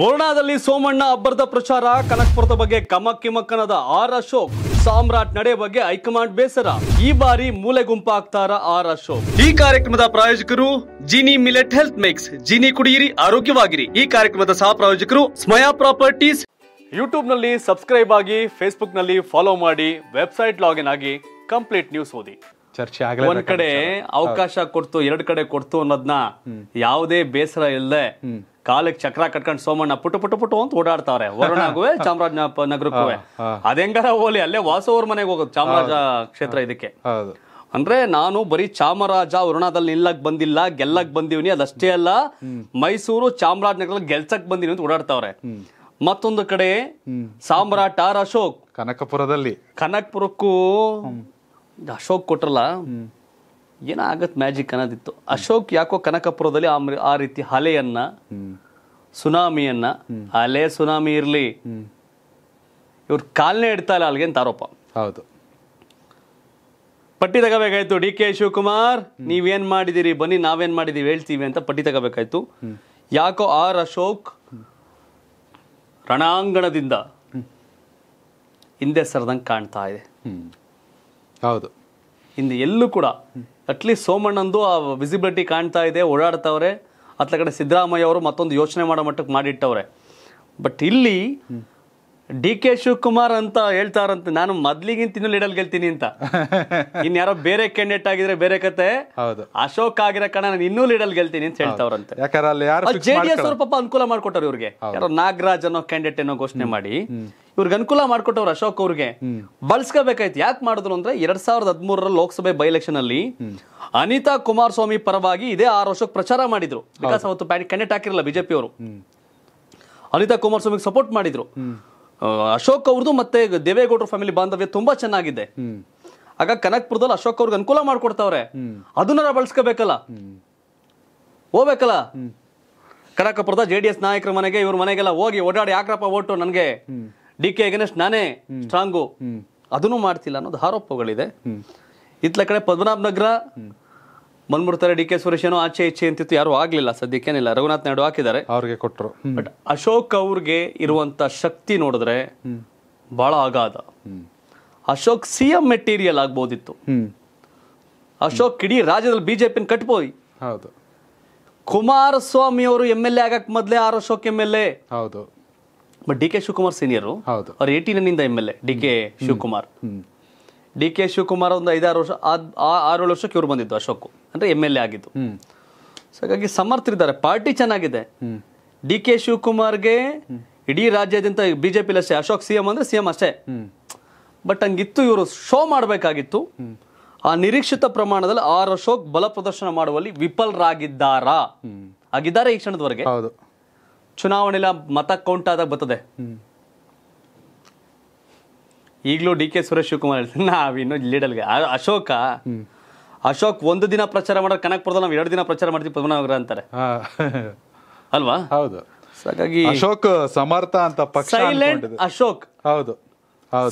ವರ್ಣಾದಲ್ಲಿ ಸೋಮಣ್ಣ ಅಬ್ಬರದ ಪ್ರಚಾರ ಕನಕಪುರದ ಬಗ್ಗೆ ಕಮಕ್ಕಿಮಕ್ಕನದ ಆರ್ ಅಶೋಕ್ ಸಾಮ್ರಾಟ್ ನಡೆ ಬಗ್ಗೆ ಹೈಕಮಾಂಡ್ ಬೇಸರ ಈ ಬಾರಿ ಮೂಲೆ ಗುಂಪಾಗ್ತಾರ ಆರ್ ಅಶೋಕ್ ಈ ಕಾರ್ಯಕ್ರಮದ ಪ್ರಾಯೋಜಕರು Jini millet health mix Jini ಕುಡಿಯಿರಿ ಆರೋಗ್ಯವಾಗಿರಿ ಈ ಕಾರ್ಯಕ್ರಮದ ಸಹ ಪ್ರಾಯೋಜಕರು ಸ್ಮಯಾ ಪ್ರಾಪರ್ಟೀಸ್ ಯೂಟ್ಯೂಬ್ ನಲ್ಲಿ ಸಬ್ಸ್ಕ್ರೈಬ್ ಆಗಿ ಫೇಸ್ಬುಕ್ ನಲ್ಲಿ ಫಾಲೋ ಮಾಡಿ ವೆಬ್ಸೈಟ್ ಲಾಗಿನ್ ಆಗಿ ಕಂಪ್ಲೀಟ್ ನ್ಯೂಸ್ ಓದಿ ಚರ್ಚೆ ಒಂದ್ ಕಡೆ ಅವಕಾಶ ಕೊಡ್ತು ಎರಡ್ ಕಡೆ ಕೊಡ್ತು ಅನ್ನೋದನ್ನ ಯಾವುದೇ ಬೇಸರ ಇಲ್ಲದೆ ಕಾಲಕ್ಕೆ ಚಕ್ರ ಕಟ್ಕೊಂಡು ಸೋಮಣ್ಣ ಪುಟು ಪುಟು ಪುಟ್ಟು ಅಂತ ಓಡಾಡ್ತಾವ್ರೆ ವರುಣಾಗುವೆ ಚಾಮರಾಜ ನಗರಕ್ಕೂ ಅದೆಂಗಾರ ಹೋಲಿ ಅಲ್ಲೇ ವಾಸವರ ಮನೆಗೆ ಹೋಗೋದು ಚಾಮರಾಜ ಕ್ಷೇತ್ರ ಇದಕ್ಕೆ ಅಂದ್ರೆ ನಾನು ಬರೀ ಚಾಮರಾಜ ವರುಣಾದಲ್ಲಿ ನಿಲ್ಲಕ್ ಬಂದಿಲ್ಲ ಗೆಲ್ಲಕ್ ಬಂದಿವ್ನಿ ಅದಷ್ಟೇ ಅಲ್ಲ ಮೈಸೂರು ಚಾಮರಾಜನಗರ ಗೆಲ್ಸಕ್ ಬಂದಿನಿ ಅಂತ ಓಡಾಡ್ತಾವ್ರೆ ಮತ್ತೊಂದು ಕಡೆ ಸಾಮ್ರಾಟ ಅಶೋಕ್ ಕನಕಪುರದಲ್ಲಿ ಕನಕಪುರಕ್ಕೂ ಅಶೋಕ್ ಕೊಟ್ರಲ್ಲ ಏನೋ ಮ್ಯಾಜಿಕ್ ಅನ್ನೋದಿತ್ತು ಅಶೋಕ್ ಯಾಕೋ ಕನಕಪುರದಲ್ಲಿ ಆ ರೀತಿ ಹಲೆಯನ್ನ ಸುನಾಮಿಯನ್ನ ಅಲೆ ಸುನಾಮಿ ಇರಲಿ ಇವ್ರ ಕಾಲನೇ ಇಡ್ತಾ ಇಲ್ಲ ಅಲ್ಲಿಗೆ ಅಂತ ಆರೋಪ ಹೌದು ಪಟ್ಟಿ ತಗೋಬೇಕಾಯ್ತು ಡಿ ಕೆ ಶಿವಕುಮಾರ್ ನೀವೇನ್ ಮಾಡಿದಿರಿ ಬನ್ನಿ ನಾವೇನ್ ಮಾಡಿದೀವಿ ಹೇಳ್ತೀವಿ ಅಂತ ಪಟ್ಟಿ ತಗೋಬೇಕಾಯ್ತು ಯಾಕೋ ಆರ್ ಅಶೋಕ್ ರಣಾಂಗಣದಿಂದ ಹಿಂದೆ ಸರ್ದಂಗೆ ಕಾಣ್ತಾ ಇದೆ ಹೌದು ಇಂದು ಎಲ್ಲೂ ಕೂಡ ಅಟ್ಲೀಸ್ಟ್ ಸೋಮಣ್ಣಂದು ಆ ವಿಸಿಬಿಲಿಟಿ ಕಾಣ್ತಾ ಇದೆ ಓಡಾಡ್ತವ್ರೆ ಅತ್ಲ ಕಡೆ ಸಿದ್ದರಾಮಯ್ಯ ಅವರು ಮತ್ತೊಂದು ಯೋಚನೆ ಮಾಡೋ ಮಟ್ಟಕ್ಕೆ ಮಾಡಿಟ್ಟವ್ರೆ ಬಟ್ ಇಲ್ಲಿ ಡಿ ಕೆ ಶಿವಕುಮಾರ್ ಅಂತ ಹೇಳ್ತಾರಂತ ನಾನು ಮೊದ್ಲಿಗಿಂತ ಇನ್ನೂ ಲೀಡಲ್ ಗೆಲ್ತೀನಿ ಅಂತ ಇನ್ಯಾರೋ ಬೇರೆ ಕ್ಯಾಂಡಿಡೇಟ್ ಆಗಿದ್ರೆ ಬೇರೆ ಕತೆ ಅಶೋಕ್ ಆಗಿರೋ ಕಣ ನಾನು ಇನ್ನೂ ಲೀಡಲ್ ಗೆಲ್ತೀನಿ ಅಂತ ಹೇಳ್ತಾವ್ರಂತೆ ಜೆಡಿಎಸ್ ಅವ್ರ ಪಾಪ ಅನುಕೂಲ ಮಾಡ್ಕೊಟ್ಟರು ಇವ್ರಿಗೆ ಯಾರೋ ನಾಗರಾಜ್ ಅನ್ನೋ ಕ್ಯಾಂಡಿಡೇಟ್ ಏನೋ ಘೋಷಣೆ ಮಾಡಿ ಇವ್ರಿಗೆ ಅನುಕೂಲ ಮಾಡ್ಕೊಟ್ಟವ್ರು ಅಶೋಕ್ ಅವ್ರಿಗೆ ಬಳಸ್ಕೋಬೇಕಾಯ್ತು ಯಾಕೆ ಮಾಡಿದ್ರು ಅಂದ್ರೆ ಎರಡ್ ಸಾವಿರದ ಹದಿಮೂರರ ಲೋಕಸಭೆ ಬೈ ಎಲೆಕ್ಷನ್ ಅಲ್ಲಿ ಅನಿತಾ ಕುಮಾರಸ್ವಾಮಿ ಪರವಾಗಿ ಇದೇ ಆರು ವರ್ಷಕ್ಕೆ ಪ್ರಚಾರ ಮಾಡಿದ್ರು ಬಿಕಾಸ್ ಅವತ್ತು ಕನೆಕ್ಟ್ ಹಾಕಿರಲ್ಲ ಬಿಜೆಪಿ ಅವರು ಅನಿತಾ ಕುಮಾರಸ್ವಾಮಿ ಸಪೋರ್ಟ್ ಮಾಡಿದ್ರು ಅಶೋಕ್ ಅವ್ರದ್ದು ಮತ್ತೆ ದೇವೇಗೌಡರ ಫ್ಯಾಮಿಲಿ ಬಾಂಧವ್ಯ ತುಂಬಾ ಚೆನ್ನಾಗಿದೆ ಆಗ ಕನಕ್ಪುರದಲ್ಲಿ ಅಶೋಕ್ ಅವ್ರಿಗೆ ಅನುಕೂಲ ಮಾಡ್ಕೊಡ್ತಾವ್ರೆ ಅದನ್ನ ಬಳಸ್ಕೋಬೇಕಲ್ಲ ಹೋಗ್ಬೇಕಲ್ಲ ಕನಕಪುರದ ಜೆ ಡಿ ಎಸ್ ನಾಯಕರ ಮನೆಗೆ ಇವ್ರ ಮನೆಗೆಲ್ಲ ಹೋಗಿ ಓಡಾಡಿ ಯಾಕ್ರಪ್ಪ ಓಟು ನನಗೆ ಡಿ ಕೆ ಅಗೇನೆಸ್ಟ್ ನಾನೇ ಸ್ಟ್ರಾಂಗು ಅದನ್ನು ಮಾಡ್ತಿಲ್ಲ ಅನ್ನೋದು ಆರೋಪಗಳಿದೆ ಇತ್ಲ ಕಡೆ ಪದ್ಮನಾಭ ನಗರ ಬಂದ್ಬಿಡ್ತಾರೆ ಡಿ ಕೆ ಸುರೇಶ್ ಏನೋ ಆಚೆ ಇಚ್ಛೆ ಅಂತಿತ್ತು ಯಾರು ಆಗ್ಲಿಲ್ಲ ಸದ್ಯಕ್ಕೇನಿಲ್ಲ ರಘುನಾಥ್ ನಾಯ್ಡು ಹಾಕಿದ್ದಾರೆ ಅವ್ರಿಗೆ ಕೊಟ್ಟರು ಬಟ್ ಅಶೋಕ್ ಅವ್ರಿಗೆ ಇರುವಂತ ಶಕ್ತಿ ನೋಡಿದ್ರೆ ಬಹಳ ಅಗಾಧ ಅಶೋಕ್ ಸಿ ಎಂ ಮೆಟೀರಿಯಲ್ ಆಗ್ಬೋದಿತ್ತು ಅಶೋಕ್ ಇಡೀ ರಾಜ್ಯದಲ್ಲಿ ಬಿಜೆಪಿ ಕಟ್ಬೋದು ಹೌದು ಕುಮಾರಸ್ವಾಮಿ ಅವರು ಎಂ ಎಲ್ ಎ ಆಗಕ್ ಮೊದ್ಲೇ R Ashok M L A ಹೌದು but D K Shivakumar senior ಹೌದು ಅವ್ರು ಏಯ್ಟಿ ಇಂದ M L A D K Shivakumar D K Shivakumar ಒಂದು ಐದಾರು ವರ್ಷ ಆರು ಏಳು ವರ್ಷಕ್ಕೆ ಇವ್ರು ಬಂದಿದ್ದು ಅಶೋಕ್ ಅಂದ್ರೆ ಎಮ್ ಎಲ್ ಎ ಆಗಿದ್ದು ಸೊ ಹಾಗಾಗಿ ಸಮರ್ಥರಿದ್ದಾರೆ ಪಾರ್ಟಿ ಚೆನ್ನಾಗಿದೆ ಡಿ ಕೆ ಶಿವಕುಮಾರ್ಗೆ ಇಡೀ ರಾಜ್ಯಾದ್ಯಂತ ಬಿಜೆಪಿ ಅಷ್ಟೇ ಅಶೋಕ್ ಸಿ ಎಂ ಅಂದರೆ ಸಿ ಎಂ ಅಷ್ಟೇ ಬಟ್ ಹಂಗಿತ್ತು ಇವರು ಶೋ ಮಾಡಬೇಕಾಗಿತ್ತು ಆ ನಿರೀಕ್ಷಿತ ಪ್ರಮಾಣದಲ್ಲಿ ಆರ್ ಅಶೋಕ್ ಬಲ ಪ್ರದರ್ಶನ ಮಾಡುವಲ್ಲಿ ವಿಫಲರಾಗಿದ್ದಾರಾ ಆಗಿದ್ದಾರೆ ಈ ಕ್ಷಣದವರೆಗೆ ಹೌದು ಚುನಾವಣೆಲ ಮತ ಕೌಂಟ್ ಆದಾಗ ಬರ್ತದೆ ಈಗಲೂ ಡಿ ಕೆ ಸುರೇಶ್ ಶಿವಕುಮಾರ್ ನಾವಿನ್ನೂ ಲೀಡಲ್ಗೆ ಅಶೋಕ ಅಶೋಕ್ ಒಂದು ದಿನ ಪ್ರಚಾರ ಮಾಡೋ ಕನಕ್ ನಾವು ಎರಡು ದಿನ ಪ್ರಚಾರ ಮಾಡ್ತೀವಿ ಪದ್ಮನಾಭರ ಅಂತಾರೆ ಅಲ್ವಾ ಹೌದು ಹಾಗಾಗಿ ಅಶೋಕ್ ಸಮರ್ಥ ಅಂತ ಪಕ್ಷ ಸೈಲೆಂಟ್ ಅಶೋಕ್ ಹೌದು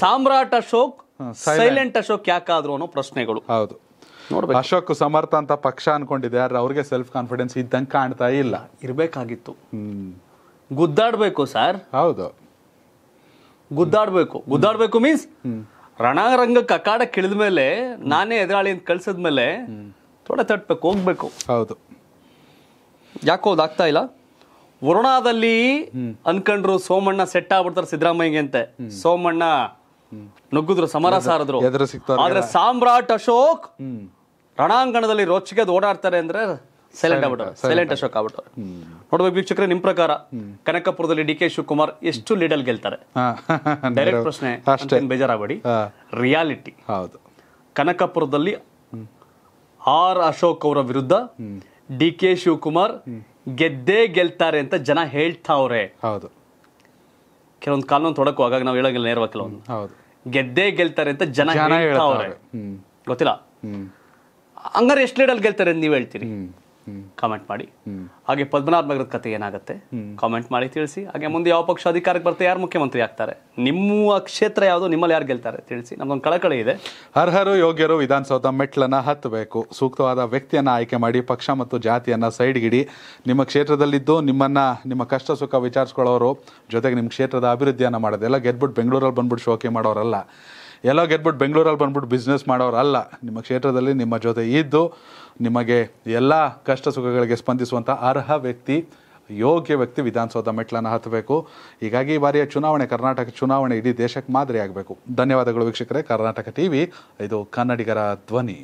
ಸಾಮ್ರಾಟ್ ಅಶೋಕ್ ಸೈಲೆಂಟ್ ಅಶೋಕ್ ಯಾಕಾದ್ರು ಅನ್ನೋ ಪ್ರಶ್ನೆಗಳು ಹೌದು ಅಶೋಕ್ ಸಮರ್ಥ ಅಂತ ಪಕ್ಷ ಅನ್ಕೊಂಡಿದ್ದಾರೆ ಅವ್ರಿಗೆ ಸೆಲ್ಫ್ ಕಾನ್ಫಿಡೆನ್ಸ್ ಇದ್ದಂಗೆ ಕಾಣ್ತಾ ಇಲ್ಲ ಇರಬೇಕಾಗಿತ್ತು ಗುದ್ದಾಡಬೇಕು ಸರ್ ಹೌದು ಗುದ್ದಾಡಬೇಕು ಗುದ್ದಾಡ್ಬೇಕು ಮೀನ್ಸ್ ರಣರಂಗ ಕಕ್ಕಾಡಕ್ಕೆ ಇಳಿದ ಮೇಲೆ ನಾನೇ ಎದುರಾಳಿ ಅಂತ ಕಳ್ಸಿದ ಮೇಲೆ ತೊಡೆ ತಟ್ಬೇಕು ಹೋಗ್ಬೇಕು ಹೌದು ಯಾಕೋ ಅದಾಗ್ತಾ ಇಲ್ಲ ವರುಣಾದಲ್ಲಿ ಅನ್ಕಂಡ್ರು ಸೋಮಣ್ಣ ಸೆಟ್ ಆಗ್ಬಿಡ್ತಾರೆ ಸಿದ್ದರಾಮಯ್ಯ ಅಂತೆ ಸೋಮಣ್ಣ ನುಗ್ಗಿದ್ರು ಸಮರ ಸಾರದ್ರು ಆದ್ರೆ ಸಾಮ್ರಾಟ್ ಅಶೋಕ್ ರಣಾಂಗಣದಲ್ಲಿ ರೋಚಿಗೆ ಓಡಾಡ್ತಾರೆ ಅಂದ್ರೆ ಸೈಲೆಂಟ್ ಆಗ್ಬಿಟ್ಟವ್ರೆ ಸೈಲೆಂಟ್ ಅಶೋಕ್ ಆಗ್ಬಿಟ್ಟವ್ರೆ ನೋಡ್ಬೇಕು ವೀಕ್ಷಕರೇ ನಿಮ್ ಪ್ರಕಾರ ಕನಕಪುರದಲ್ಲಿ ಡಿ ಕೆ ಶಿವಕುಮಾರ್ ಎಷ್ಟು ಲೀಡಲ್ ಗೆಲ್ತಾರೆ ಡೈರೆಕ್ಟ್ ಪ್ರಶ್ನೆ ಬೇಜಾರಾಗಬೇಡಿ ರಿಯಾಲಿಟಿ ಹೌದು ಕನಕಪುರದಲ್ಲಿ ಆರ್ ಅಶೋಕ್ ಅವರ ವಿರುದ್ಧ ಡಿ ಕೆ ಶಿವಕುಮಾರ್ ಗೆದ್ದೇ ಗೆಲ್ತಾರೆ ಅಂತ ಜನ ಹೇಳ್ತಾವ್ರೆ ಹೌದು ಕೆಲವೊಂದು ಕಾನೂನು ತೊಡಕು ಆಗ ನಾವು ಹೇಳೋಂಗಿಲ್ಲ ನೇರವಾಗಿ ಕೆಲವೊಂದು ಹೌದು ಗೆದ್ದೇ ಗೆಲ್ತಾರೆ ಅಂತ ಜನ ಹೇಳ್ತಾವ್ರೆ ಗೊತ್ತಿಲ್ಲ ಹಂಗಾರೆ ಎಷ್ಟು ಲೀಡಲ್ ಗೆಲ್ತಾರೆ ಅಂತ ನೀವು ಹೇಳ್ತೀರಿ ಕಾಮೆಂಟ್ ಮಾಡಿ ಹಾಗೆ ಪದ್ಮನಾಭ ನಗರದ ಕತೆ ಏನಾಗುತ್ತೆ ಕಾಮೆಂಟ್ ಮಾಡಿ ತಿಳಿಸಿ ಹಾಗೆ ಮುಂದೆ ಯಾವ ಪಕ್ಷ ಅಧಿಕಾರಕ್ಕೆ ಬರ್ತಾರೆ ಯಾರು ಮುಖ್ಯಮಂತ್ರಿ ಆಗ್ತಾರೆ ನಿಮ್ಮ ಕ್ಷೇತ್ರ ಯಾವುದು ನಿಮ್ಮಲ್ಲಿ ಯಾರು ಗೆಲ್ತಾರೆ ತಿಳಿಸಿ ನಮ್ದೊಂದು ಕಳಕಳಿ ಇದೆ ಅರ್ಹರು ಯೋಗ್ಯರು ವಿಧಾನಸೌಧ ಮೆಟ್ಲನ್ನ ಹತ್ತಬೇಕು ಸೂಕ್ತವಾದ ವ್ಯಕ್ತಿಯನ್ನ ಆಯ್ಕೆ ಮಾಡಿ ಪಕ್ಷ ಮತ್ತು ಜಾತಿಯನ್ನ ಸೈಡ್ಗಿಡಿ ನಿಮ್ಮ ಕ್ಷೇತ್ರದಲ್ಲಿದ್ದು ನಿಮ್ಮನ್ನ ನಿಮ್ಮ ಕಷ್ಟ ಸುಖ ವಿಚಾರಿಸ್ಕೊಳ್ಳೋರು ಜೊತೆಗೆ ನಿಮ್ಮ ಕ್ಷೇತ್ರದ ಅಭಿವೃದ್ಧಿಯನ್ನ ಮಾಡೋದೆಲ್ಲ ಗೆದ್ಬಿಟ್ಟು ಬೆಂಗಳೂರಲ್ಲಿ ಬಂದ್ಬಿಟ್ಟು ಶೋಕೆ ಮಾಡೋರಲ್ಲ ಎಲ್ಲ ಗೆದ್ಬಿಟ್ಟು ಬೆಂಗಳೂರಲ್ಲಿ ಬಂದ್ಬಿಟ್ಟು ಬಿಸ್ನೆಸ್ ಮಾಡೋರಲ್ಲ ಅಲ್ಲ ನಿಮ್ಮ ಕ್ಷೇತ್ರದಲ್ಲಿ ನಿಮ್ಮ ಜೊತೆ ಇದ್ದು ನಿಮಗೆ ಎಲ್ಲ ಕಷ್ಟ ಸುಖಗಳಿಗೆ ಸ್ಪಂದಿಸುವಂಥ ಅರ್ಹ ವ್ಯಕ್ತಿ ಯೋಗ್ಯ ವ್ಯಕ್ತಿ ವಿಧಾನಸೌಧ ಮೆಟ್ಲನ್ನು ಹತ್ತಬೇಕು ಹೀಗಾಗಿ ಈ ಬಾರಿಯ ಚುನಾವಣೆ ಕರ್ನಾಟಕ ಚುನಾವಣೆ ಇಡೀ ದೇಶಕ್ಕೆ ಮಾದರಿಯಾಗಬೇಕು ಧನ್ಯವಾದಗಳು ವೀಕ್ಷಕರೇ ಕರ್ನಾಟಕ ಟಿ ವಿ ಇದು ಕನ್ನಡಿಗರ ಧ್ವನಿ